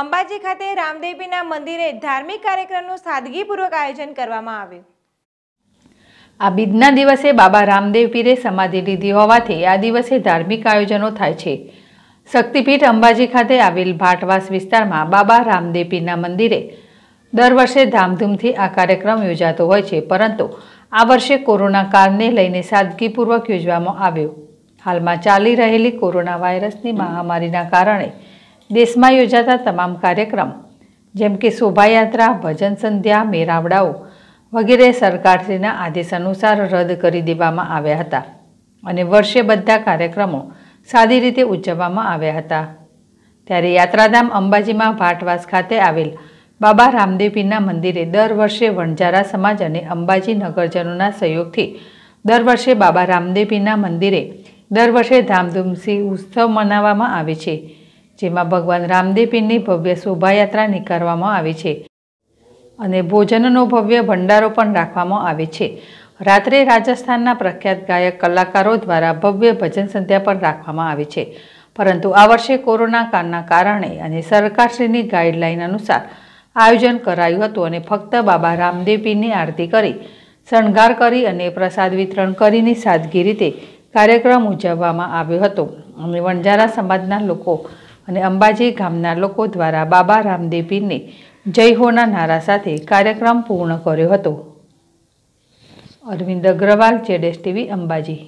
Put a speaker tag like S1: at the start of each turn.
S1: અંબાજી ખાતે રામદેવીના મંદિરે ધાર્મિક કાર્યક્રમનું સાદગીપૂર્વક આયોજન કરવામાં આવ્યું આ બીજના દિવસે બાબા રામદેવ પીરે સમાધિ લીધી હોવાથી આ દિવસે ધાર્મિક આયોજનો થાય છે શક્તિપીઠ અંબાજી ખાતે આવેલ ભાટવાસ વિસ્તારમાં બાબા રામદેવ પીરના મંદિરે દર વર્ષે ધામધૂમથી આ કાર્યક્રમ યોજાતો હોય છે પરંતુ આ વર્ષે કોરોના કાળને લઈને સાદગીપૂર્વક યોજવામાં આવ્યો હાલમાં ચાલી રહેલી કોરોના વાયરસની મહામારીના કારણે દેશમાં યોજાતા તમામ કાર્યક્રમ જેમ કે શોભાયાત્રા ભજન સંધ્યા મેળાવડાઓ વગેરે સરકારશ્રીના આદેશ અનુસાર રદ કરી દેવામાં આવ્યા હતા અને વર્ષે બધા કાર્યક્રમો સાદી રીતે ઉજવવામાં આવ્યા હતા ત્યારે યાત્રાધામ અંબાજીમાં ભાટવાસ ખાતે આવેલ બાબા રામદેવપીના મંદિરે દર વર્ષે વણઝારા સમાજ અને અંબાજી નગરજનોના સહયોગથી દર વર્ષે બાબા રામદેવપીના મંદિરે દર વર્ષે ધામધૂમથી ઉત્સવ મનાવવામાં આવે છે જેમાં ભગવાન રામદેવપીરની ભવ્ય શોભાયાત્રા નીકળવામાં આવે છે અને ભોજનનો ભવ્ય ભંડારો પણ રાખવામાં આવે છે રાત્રે રાજસ્થાનના પ્રખ્યાત ગાયક કલાકારો દ્વારા ભવ્ય ભજન સંધ્યા પણ રાખવામાં આવે છે પરંતુ આ વર્ષે કોરોના કાળના કારણે અને સરકારશ્રીની ગાઈડલાઈન અનુસાર આયોજન કરાયું હતું અને ફક્ત બાબા રામદેવપીરની આરતી કરી શણગાર કરી અને પ્રસાદ વિતરણ કરીને સાદગી રીતે કાર્યક્રમ ઉજવવામાં આવ્યો હતો અને વણઝારા સમાજના લોકો અને અંબાજી ગામના લોકો દ્વારા બાબા રામદેવ પીરને જય હોના નારા સાથે કાર્યક્રમ પૂર્ણ કર્યો હતો અરવિંદ અગ્રવાલ જેડેસ ટીવી અંબાજી